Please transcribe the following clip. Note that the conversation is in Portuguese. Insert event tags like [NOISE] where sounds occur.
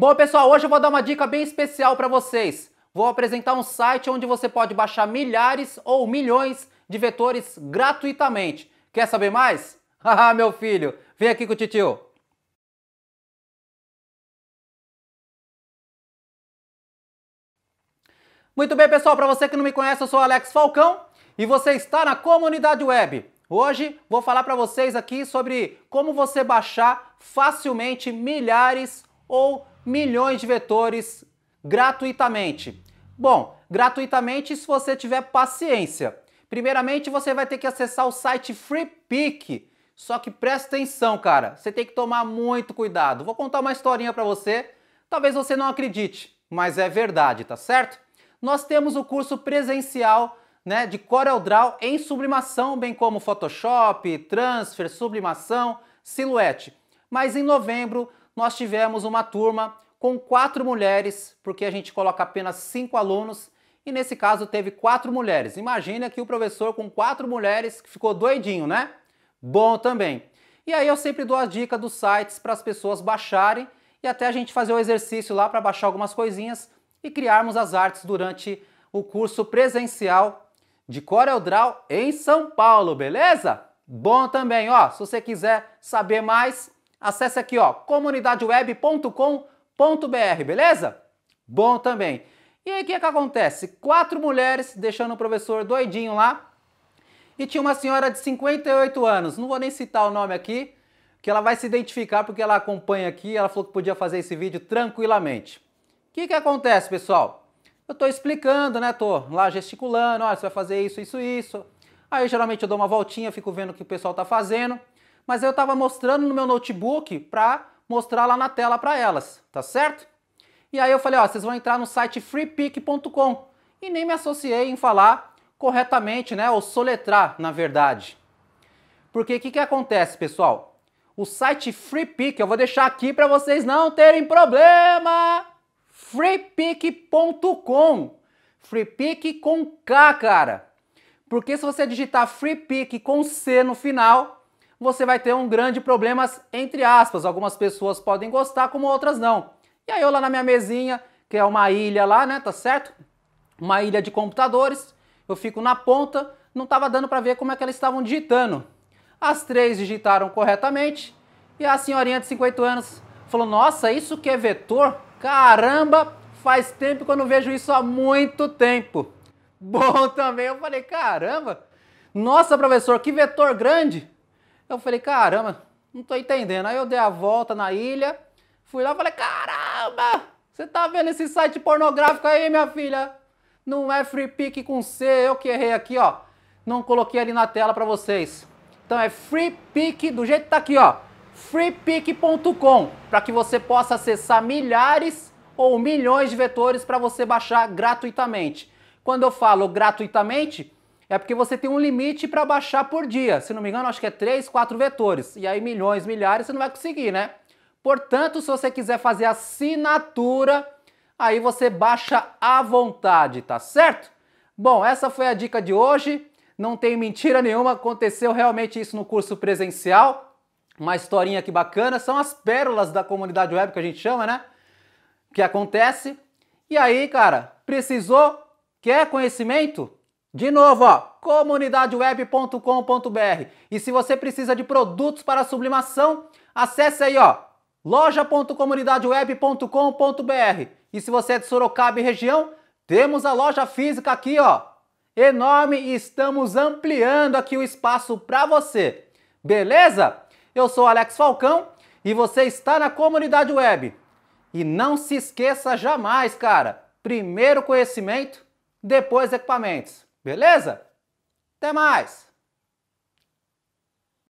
Bom, pessoal, hoje eu vou dar uma dica bem especial para vocês. Vou apresentar um site onde você pode baixar milhares ou milhões de vetores gratuitamente. Quer saber mais? [LAUGHS] Haha, meu filho, vem aqui com o titio. Muito bem, pessoal, para você que não me conhece, eu sou Alex Falcão e você está na comunidade web. Hoje vou falar para vocês aqui sobre como você baixar facilmente milhares ou milhões de vetores gratuitamente. Bom, gratuitamente se você tiver paciência. Primeiramente, você vai ter que acessar o site FreePick. Só que presta atenção, cara. Você tem que tomar muito cuidado. Vou contar uma historinha para você. Talvez você não acredite, mas é verdade, tá certo? Nós temos o curso presencial né, de CorelDRAW em sublimação, bem como Photoshop, Transfer, sublimação, Silhouette. Mas em novembro nós tivemos uma turma com quatro mulheres, porque a gente coloca apenas cinco alunos, e nesse caso teve quatro mulheres. Imagina que o professor com quatro mulheres ficou doidinho, né? Bom também. E aí eu sempre dou a dica dos sites para as pessoas baixarem e até a gente fazer o um exercício lá para baixar algumas coisinhas e criarmos as artes durante o curso presencial de Corel Draw em São Paulo, beleza? Bom também, ó, se você quiser saber mais, Acesse aqui, ó, comunidadeweb.com.br, beleza? Bom também. E aí o que, é que acontece? Quatro mulheres deixando o professor doidinho lá. E tinha uma senhora de 58 anos, não vou nem citar o nome aqui, que ela vai se identificar porque ela acompanha aqui, ela falou que podia fazer esse vídeo tranquilamente. O que, que acontece, pessoal? Eu estou explicando, né? Tô lá gesticulando, olha, você vai fazer isso, isso, isso. Aí geralmente eu dou uma voltinha, fico vendo o que o pessoal está fazendo mas eu estava mostrando no meu notebook para mostrar lá na tela para elas, tá certo? E aí eu falei, ó, vocês vão entrar no site freepick.com e nem me associei em falar corretamente, né, ou soletrar, na verdade. Porque o que, que acontece, pessoal? O site FreePick, eu vou deixar aqui para vocês não terem problema. freepick.com. FreePick com K, cara. Porque se você digitar FreePick com C no final, você vai ter um grande problema, entre aspas. Algumas pessoas podem gostar, como outras não. E aí eu lá na minha mesinha, que é uma ilha lá, né, tá certo? Uma ilha de computadores, eu fico na ponta, não estava dando para ver como é que elas estavam digitando. As três digitaram corretamente e a senhorinha de 50 anos falou: Nossa, isso que é vetor? Caramba, faz tempo que eu não vejo isso há muito tempo. [LAUGHS] Bom também, eu falei: Caramba, nossa professor, que vetor grande! Eu falei, caramba, não tô entendendo. Aí eu dei a volta na ilha, fui lá e falei, caramba, você tá vendo esse site pornográfico aí, minha filha? Não é free pick com C, eu que errei aqui, ó. Não coloquei ali na tela para vocês. Então é free pick do jeito que tá aqui, ó. freepick.com, para que você possa acessar milhares ou milhões de vetores para você baixar gratuitamente. Quando eu falo gratuitamente, é porque você tem um limite para baixar por dia. Se não me engano, acho que é 3, 4 vetores. E aí milhões, milhares, você não vai conseguir, né? Portanto, se você quiser fazer assinatura, aí você baixa à vontade, tá certo? Bom, essa foi a dica de hoje. Não tem mentira nenhuma, aconteceu realmente isso no curso presencial. Uma historinha que bacana, são as pérolas da comunidade web que a gente chama, né? Que acontece. E aí, cara, precisou? Quer conhecimento? De novo, ó, comunidadeweb.com.br. E se você precisa de produtos para sublimação, acesse aí, ó, loja.comunidadeweb.com.br. E se você é de Sorocaba e região, temos a loja física aqui, ó, enorme e estamos ampliando aqui o espaço para você. Beleza? Eu sou Alex Falcão e você está na comunidade web. E não se esqueça jamais, cara, primeiro conhecimento, depois equipamentos. Beleza? Até mais!